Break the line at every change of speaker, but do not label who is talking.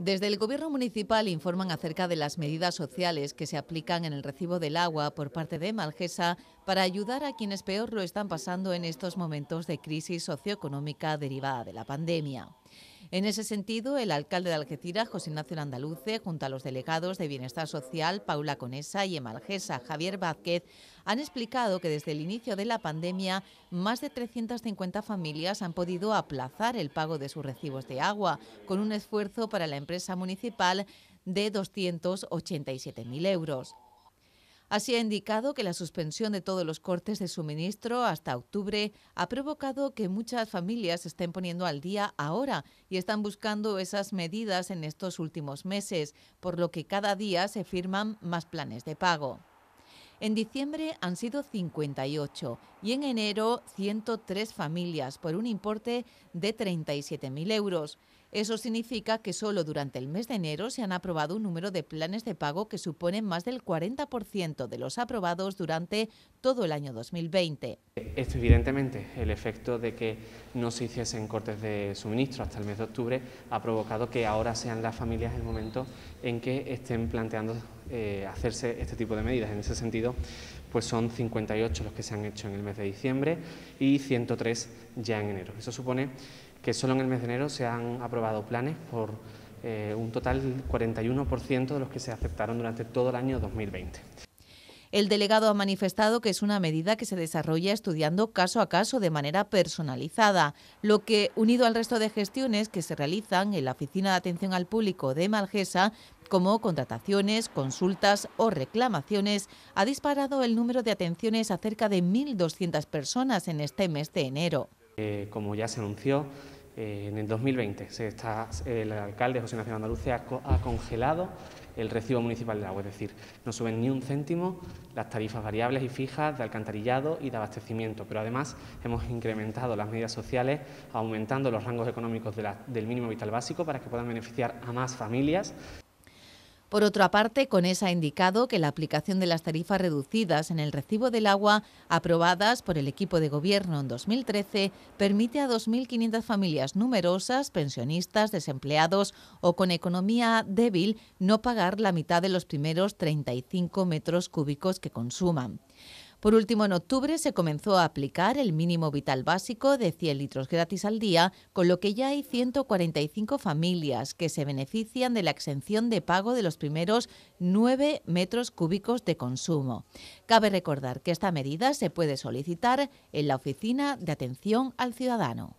Desde el Gobierno Municipal informan acerca de las medidas sociales que se aplican en el recibo del agua por parte de Malgesa para ayudar a quienes peor lo están pasando en estos momentos de crisis socioeconómica derivada de la pandemia. En ese sentido, el alcalde de Algeciras, José Ignacio Andaluce, junto a los delegados de Bienestar Social, Paula Conesa y Emalgesa, Javier Vázquez, han explicado que desde el inicio de la pandemia, más de 350 familias han podido aplazar el pago de sus recibos de agua, con un esfuerzo para la empresa municipal de 287.000 euros. Así ha indicado que la suspensión de todos los cortes de suministro hasta octubre ha provocado que muchas familias se estén poniendo al día ahora y están buscando esas medidas en estos últimos meses, por lo que cada día se firman más planes de pago. En diciembre han sido 58 y en enero 103 familias por un importe de 37.000 euros. Eso significa que solo durante el mes de enero se han aprobado un número de planes de pago que suponen más del 40% de los aprobados durante todo el año 2020.
Esto evidentemente, el efecto de que no se hiciesen cortes de suministro hasta el mes de octubre ha provocado que ahora sean las familias el momento en que estén planteando eh, hacerse este tipo de medidas. En ese sentido, pues son 58 los que se han hecho en el mes de diciembre y 103 ya en enero. Eso supone que solo en el mes de enero se han aprobado planes por eh, un total 41% de los que se aceptaron durante todo el año 2020.
El delegado ha manifestado que es una medida que se desarrolla estudiando caso a caso de manera personalizada, lo que, unido al resto de gestiones que se realizan en la Oficina de Atención al Público de Malgesa, como contrataciones, consultas o reclamaciones, ha disparado el número de atenciones a cerca de 1.200 personas en este mes de enero.
Eh, como ya se anunció, en el 2020 se está, el alcalde José Nacional Andaluce ha, congelado el recibo municipal del agua, es decir, no suben ni un céntimo las tarifas variables y fijas de alcantarillado y de abastecimiento, pero además hemos incrementado las medidas sociales aumentando los rangos económicos del mínimo vital básico para que puedan beneficiar a más familias.
Por otra parte, Conesa ha indicado que la aplicación de las tarifas reducidas en el recibo del agua aprobadas por el equipo de gobierno en 2013 permite a 2.500 familias numerosas, pensionistas, desempleados o con economía débil no pagar la mitad de los primeros 35 metros cúbicos que consuman. Por último, en octubre se comenzó a aplicar el mínimo vital básico de 100 litros gratis al día, con lo que ya hay 145 familias que se benefician de la exención de pago de los primeros 9 metros cúbicos de consumo. Cabe recordar que esta medida se puede solicitar en la Oficina de Atención al Ciudadano.